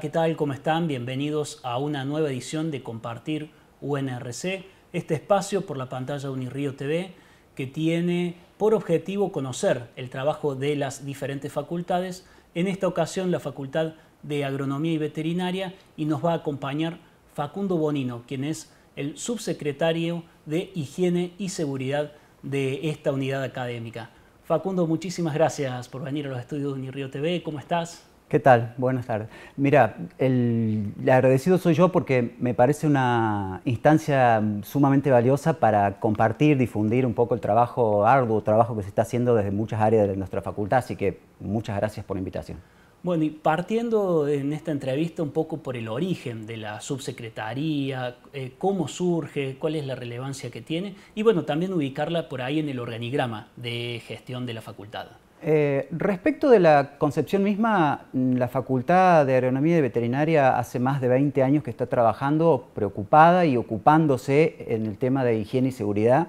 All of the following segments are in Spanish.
¿qué tal? ¿Cómo están? Bienvenidos a una nueva edición de Compartir UNRC, este espacio por la pantalla de Unirío TV que tiene por objetivo conocer el trabajo de las diferentes facultades, en esta ocasión la Facultad de Agronomía y Veterinaria y nos va a acompañar Facundo Bonino, quien es el subsecretario de Higiene y Seguridad de esta unidad académica. Facundo, muchísimas gracias por venir a los estudios de Unirío TV. ¿Cómo estás? ¿Qué tal? Buenas tardes. Mira, el, agradecido soy yo porque me parece una instancia sumamente valiosa para compartir, difundir un poco el trabajo arduo, trabajo que se está haciendo desde muchas áreas de nuestra facultad, así que muchas gracias por la invitación. Bueno, y partiendo en esta entrevista un poco por el origen de la subsecretaría, eh, cómo surge, cuál es la relevancia que tiene, y bueno, también ubicarla por ahí en el organigrama de gestión de la facultad. Eh, respecto de la concepción misma, mm, la Facultad de Agronomía y Veterinaria hace más de 20 años que está trabajando preocupada y ocupándose en el tema de higiene y seguridad.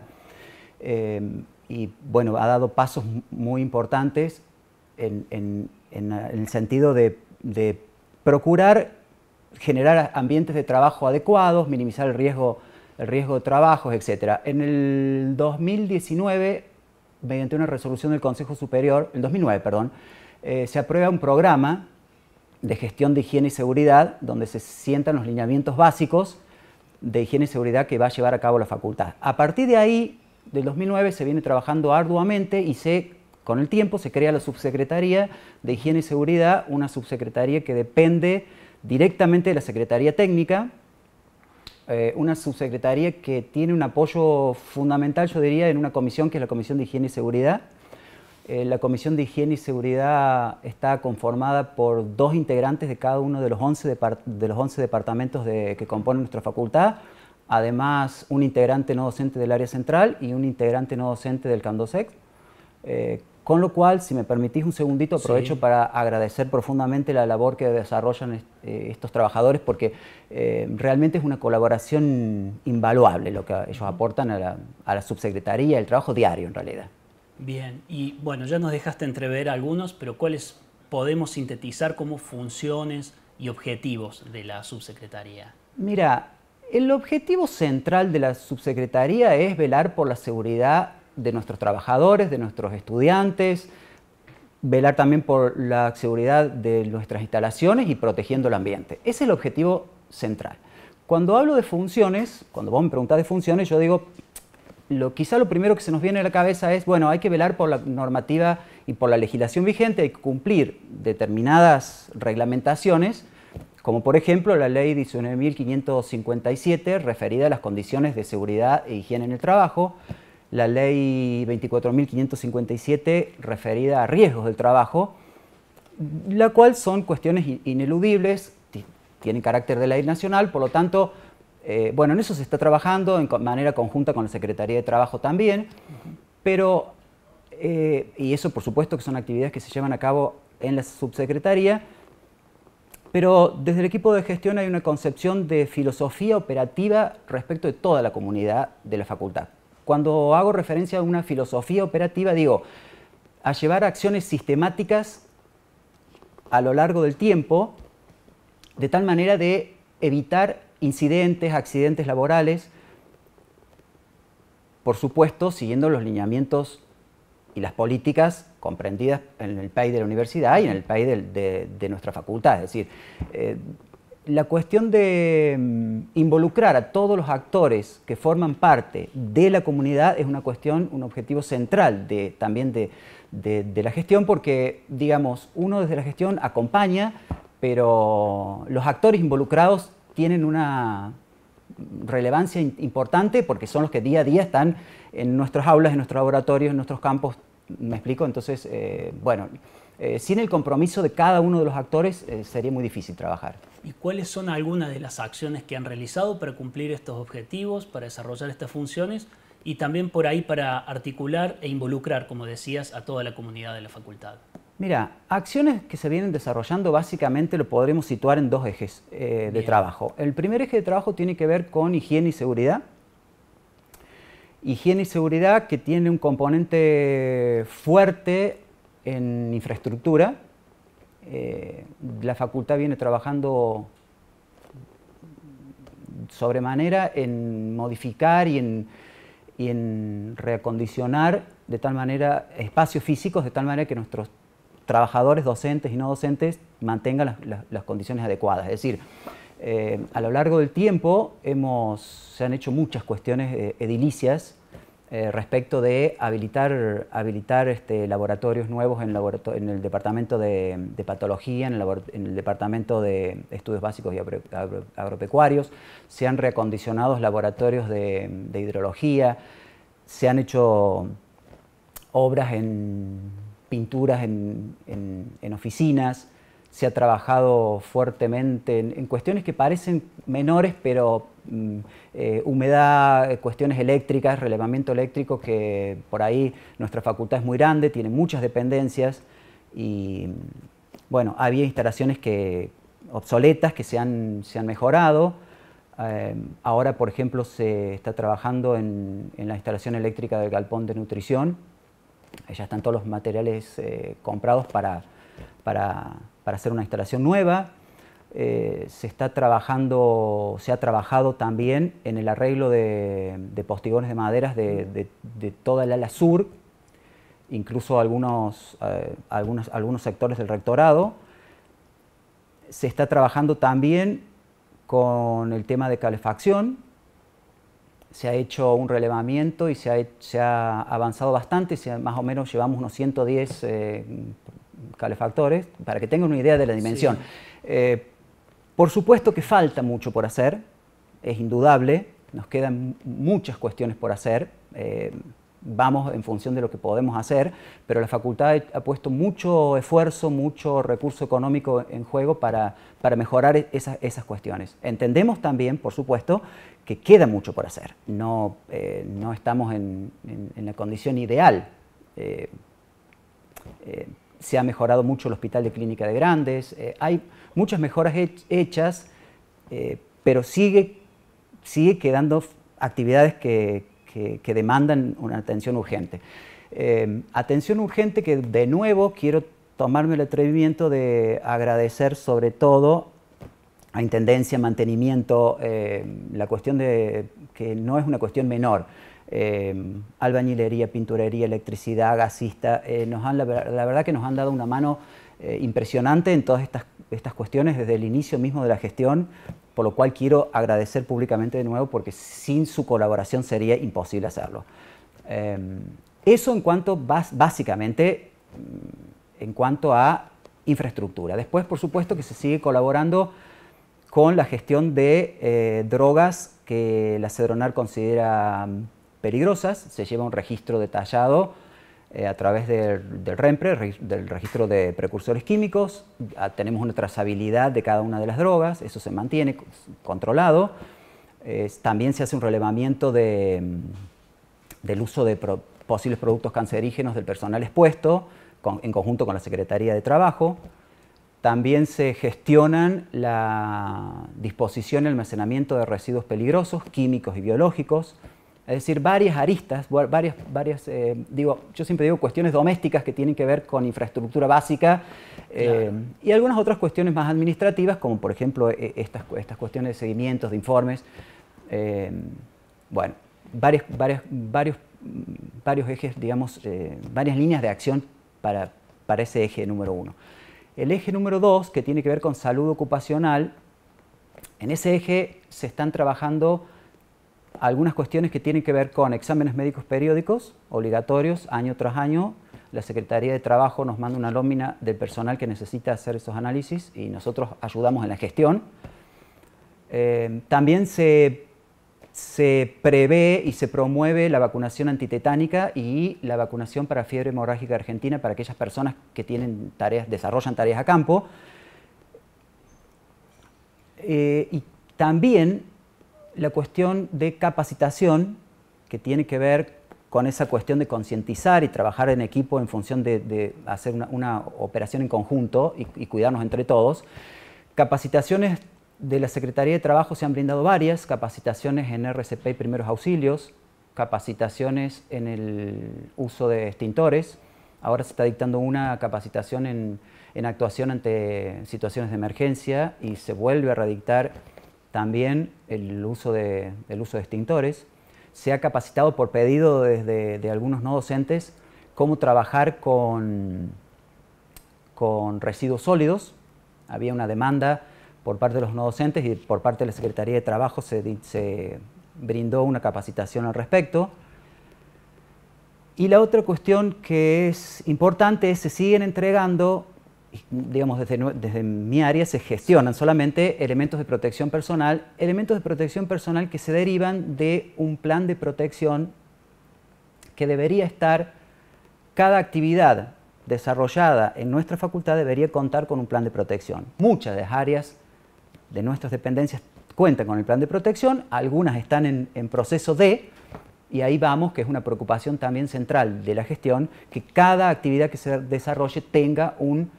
Eh, y bueno, ha dado pasos muy importantes en, ah, el sentido de, procurar generar ambientes de trabajo adecuados, minimizar el riesgo, el riesgo de trabajos, etc. En el 2019 mediante una resolución del Consejo Superior, en 2009, perdón, eh, se aprueba un programa de gestión de higiene y seguridad donde se sientan los lineamientos básicos de higiene y seguridad que va a llevar a cabo la facultad. A partir de ahí, del 2009, se viene trabajando arduamente y se, con el tiempo se crea la Subsecretaría de Higiene y Seguridad, una subsecretaría que depende directamente de la Secretaría Técnica, eh, una subsecretaría que tiene un apoyo fundamental, yo diría, en una comisión que es la Comisión de Higiene y Seguridad. Eh, la Comisión de Higiene y Seguridad está conformada por dos integrantes de cada uno de los 11, de los 11 departamentos de que componen nuestra facultad, además un integrante no docente del área central y un integrante no docente del CANDOSEC. Eh, con lo cual, si me permitís un segundito, aprovecho para agradecer profundamente la labor que desarrollan eh, estos trabajadores, porque eh, realmente es una colaboración invaluable lo que ellos aportan a la, a la subsecretaría, el trabajo diario en realidad. Bien, y bueno, ya nos dejaste entrever algunos, pero ¿cuáles podemos sintetizar como funciones y objetivos de la subsecretaría? Mira, el objetivo central de la subsecretaría es velar por la seguridad de nuestros trabajadores, de nuestros estudiantes, velar también por la seguridad de nuestras instalaciones y protegiendo el ambiente. Ese es el objetivo central. Cuando hablo de funciones, cuando vos me preguntás de funciones, yo digo, lo, quizá lo primero que se nos viene a la cabeza es, bueno, hay que velar por la normativa y por la legislación vigente, hay que cumplir determinadas reglamentaciones, como por ejemplo la ley 19.557 referida a las condiciones de seguridad e higiene en el trabajo, la ley 24.557 referida a riesgos del trabajo, la cual son cuestiones ineludibles, tienen carácter de ley nacional, por lo tanto, eh, bueno, en eso se está trabajando en manera conjunta con la Secretaría de Trabajo también, pero, eh, y eso por supuesto que son actividades que se llevan a cabo en la subsecretaría, pero desde el equipo de gestión hay una concepción de filosofía operativa respecto de toda la comunidad de la facultad. Cuando hago referencia a una filosofía operativa, digo, a llevar acciones sistemáticas a lo largo del tiempo, de tal manera de evitar incidentes, accidentes laborales, por supuesto, siguiendo los lineamientos y las políticas comprendidas en el país de la universidad y en el país de, nuestra facultad. Es decir, eh, la cuestión de mm, involucrar a todos los actores que forman parte de la comunidad es una cuestión, un objetivo central de, también de, la gestión, porque, digamos, uno desde la gestión acompaña, pero los actores involucrados tienen una relevancia importante porque son los que día a día están en nuestras aulas, en nuestros laboratorios, en nuestros campos, ¿me explico? Entonces, eh, bueno, eh, sin el compromiso de cada uno de los actores eh, sería muy difícil trabajar y cuáles son algunas de las acciones que han realizado para cumplir estos objetivos, para desarrollar estas funciones y también por ahí para articular e involucrar, como decías, a toda la comunidad de la facultad. Mira, acciones que se vienen desarrollando básicamente lo podremos situar en dos ejes eh, de trabajo. El primer eje de trabajo tiene que ver con higiene y seguridad. Higiene y seguridad que tiene un componente fuerte en infraestructura, la facultad viene trabajando sobremanera en modificar y en, reacondicionar de tal manera espacios físicos, de tal manera que nuestros trabajadores docentes y no docentes mantengan las, condiciones adecuadas. Es decir, eh, a lo largo del tiempo se han hecho muchas cuestiones eh, edilicias eh, respecto de habilitar, habilitar este, laboratorios nuevos en, el Departamento de, Patología, en el, Departamento de Estudios Básicos y Agropecuarios, se han reacondicionado laboratorios de, hidrología, se han hecho obras en pinturas en, oficinas, se ha trabajado fuertemente en, cuestiones que parecen menores, pero Mm, eh, humedad, eh, cuestiones eléctricas, relevamiento eléctrico, que por ahí nuestra facultad es muy grande, tiene muchas dependencias y bueno, había instalaciones que, obsoletas que se han, se han mejorado. Eh, ahora, por ejemplo, se está trabajando en, en, la instalación eléctrica del galpón de nutrición. Ya están todos los materiales comprados para, para, para hacer una instalación nueva. Eh, se está trabajando, se ha trabajado también en el arreglo de, postigones de maderas de, toda el ala sur, incluso algunos, eh, algunos, algunos sectores del rectorado. Se está trabajando también con el tema de calefacción. Se ha hecho un relevamiento y se ha, avanzado bastante, más o menos llevamos unos 110 eh, calefactores, para que tengan una idea de la dimensión. Por supuesto que falta mucho por hacer, es indudable, nos quedan muchas cuestiones por hacer, eh, vamos en función de lo que podemos hacer, pero la facultad ha puesto mucho esfuerzo, mucho recurso económico en juego para, mejorar e-, esas, cuestiones. Entendemos también, por supuesto, que queda mucho por hacer, no, eh, no estamos en, la condición ideal. Eh, se ha mejorado mucho el hospital de clínica de grandes, eh, hay muchas mejoras hechas, eh, pero sigue, sigue quedando actividades que, demandan una atención urgente. Em, atención urgente que de nuevo quiero tomarme el atrevimiento de agradecer sobre todo a Intendencia, mantenimiento, em, la cuestión de que no es una cuestión menor. Em, albañilería, pinturería, electricidad, gasista, eh, nos han, la, verdad que nos han dado una mano eh, impresionante en todas estas, estas cuestiones desde el inicio mismo de la gestión, por lo cual quiero agradecer públicamente de nuevo porque sin su colaboración sería imposible hacerlo. Em, eso en cuanto básicamente mm, en cuanto a infraestructura. Después, por supuesto, que se sigue colaborando con la gestión de eh, drogas que la Cedronar considera mm, peligrosas, se lleva un registro detallado eh, a través del, REMPRE, del registro de precursores químicos, ah, tenemos una trazabilidad de cada una de las drogas, eso se mantiene controlado, también se hace un relevamiento mm, del uso de posibles productos cancerígenos del personal expuesto, en conjunto con la Secretaría de Trabajo, también se gestionan la disposición y almacenamiento de residuos peligrosos, químicos y biológicos, es decir, varias aristas, varias, varias eh, digo, yo siempre digo cuestiones domésticas que tienen que ver con infraestructura básica eh, y algunas otras cuestiones más administrativas, como por ejemplo eh, estas, cuestiones de seguimientos, de informes, bueno, varias, varios, varios ejes, digamos, varias líneas de acción para, para ese eje número uno. El eje número dos, que tiene que ver con salud ocupacional, en ese eje se están trabajando algunas cuestiones que tienen que ver con exámenes médicos periódicos, obligatorios, año tras año. La Secretaría de Trabajo nos manda una lómina del personal que necesita hacer esos análisis y nosotros ayudamos en la gestión. Eh, también se, prevé y se promueve la vacunación antitetánica y la vacunación para fiebre hemorrágica argentina para aquellas personas que tienen tareas, desarrollan tareas a campo. Eh, y también la cuestión de capacitación, que tiene que ver con esa cuestión de concientizar y trabajar en equipo en función de, hacer una, operación en conjunto y, cuidarnos entre todos. Capacitaciones de la Secretaría de Trabajo se han brindado varias, capacitaciones en RCP y primeros auxilios, capacitaciones en el uso de extintores. Ahora se está dictando una capacitación en, en actuación ante situaciones de emergencia y se vuelve a redictar también el uso de, uso de extintores. Se ha capacitado por pedido desde de algunos no docentes cómo trabajar con, con residuos sólidos. Había una demanda por parte de los no docentes y por parte de la Secretaría de Trabajo se, se brindó una capacitación al respecto. Y la otra cuestión que es importante es que se siguen entregando digamos, desde, desde, mi área se gestionan solamente elementos de protección personal, elementos de protección personal que se derivan de un plan de protección que debería estar, cada actividad desarrollada en nuestra facultad debería contar con un plan de protección. Muchas de las áreas de nuestras dependencias cuentan con el plan de protección, algunas están en, en proceso de, y ahí vamos, que es una preocupación también central de la gestión, que cada actividad que se desarrolle tenga un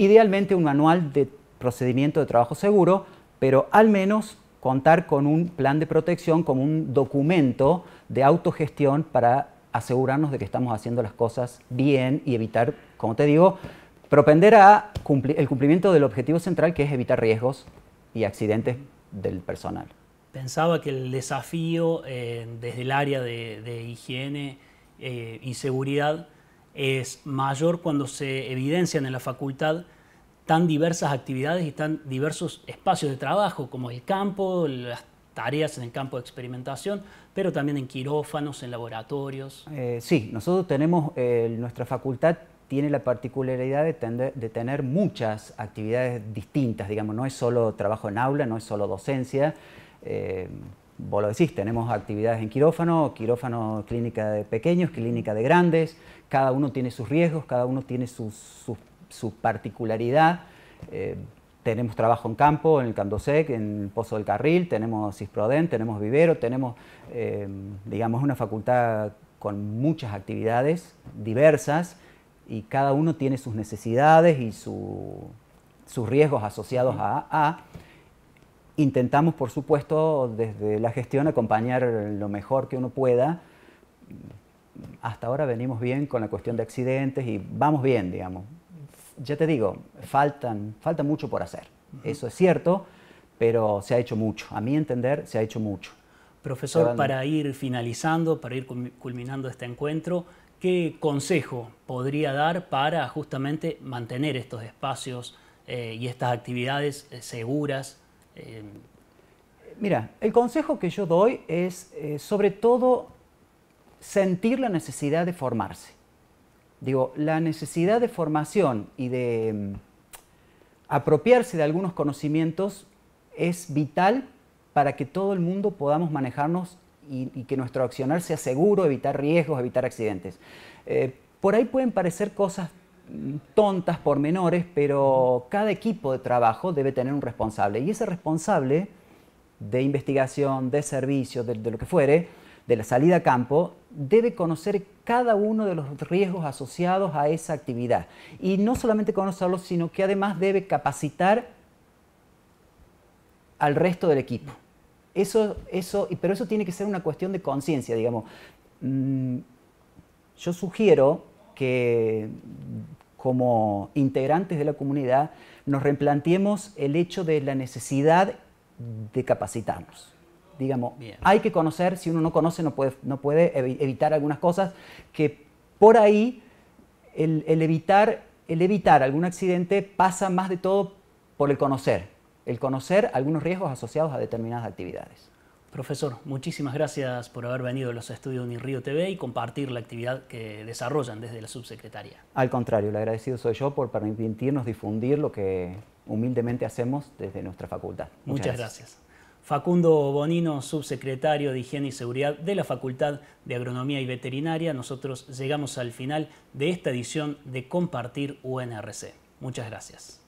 Idealmente un manual de procedimiento de trabajo seguro, pero al menos contar con un plan de protección, como un documento de autogestión para asegurarnos de que estamos haciendo las cosas bien y evitar, como te digo, propender a el cumplimiento del objetivo central que es evitar riesgos y accidentes del personal. Pensaba que el desafío eh, desde el área de, higiene eh, y seguridad es mayor cuando se evidencian en la facultad tan diversas actividades y tan diversos espacios de trabajo como el campo, las tareas en el campo de experimentación, pero también en quirófanos, en laboratorios. Eh, sí, nosotros tenemos, eh, nuestra facultad tiene la particularidad de, tener muchas actividades distintas, digamos, no es solo trabajo en aula, no es solo docencia, eh, vos lo decís, tenemos actividades en quirófano, quirófano clínica de pequeños, clínica de grandes, cada uno tiene sus riesgos, cada uno tiene su, particularidad. Eh, tenemos trabajo en campo, en el Candosec, en el Pozo del Carril, tenemos Cisproden, tenemos Vivero, tenemos, eh, digamos, una facultad con muchas actividades diversas y cada uno tiene sus necesidades y sus riesgos asociados a, a Intentamos, por supuesto, desde la gestión acompañar lo mejor que uno pueda. Hasta ahora venimos bien con la cuestión de accidentes y vamos bien, digamos. Ya te digo, faltan, falta mucho por hacer. Eso es cierto, pero se ha hecho mucho. A mi entender, se ha hecho mucho. Profesor, para ir finalizando, para ir culminando este encuentro, ¿qué consejo podría dar para justamente mantener estos espacios eh, y estas actividades eh, seguras eh, Mira, el consejo que yo doy es eh, sobre todo sentir la necesidad de formarse. Digo, la necesidad de formación y de mm, apropiarse de algunos conocimientos es vital para que todo el mundo podamos manejarnos y, que nuestro accionar sea seguro, evitar riesgos, evitar accidentes. Eh, por ahí pueden parecer cosas tontas por menores pero cada equipo de trabajo debe tener un responsable. Y ese responsable de investigación, de servicio, de, lo que fuere, de la salida a campo, debe conocer cada uno de los riesgos asociados a esa actividad. Y no solamente conocerlos, sino que además debe capacitar al resto del equipo. Eso, eso, pero eso tiene que ser una cuestión de conciencia, digamos. Mm, yo sugiero que como integrantes de la comunidad nos replanteemos el hecho de la necesidad de capacitarnos. Digamos, hay que conocer, si uno no conoce no puede, no puede evitar algunas cosas, que por ahí el, evitar, el evitar algún accidente pasa más de todo por el conocer, el conocer algunos riesgos asociados a determinadas actividades. Profesor, muchísimas gracias por haber venido a los estudios de Río TV y compartir la actividad que desarrollan desde la subsecretaría. Al contrario, le agradecido soy yo por permitirnos difundir lo que humildemente hacemos desde nuestra facultad. Muchas, gracias. Facundo Bonino, subsecretario de Higiene y Seguridad de la Facultad de Agronomía y Veterinaria, nosotros llegamos al final de esta edición de Compartir UNRC. Muchas gracias.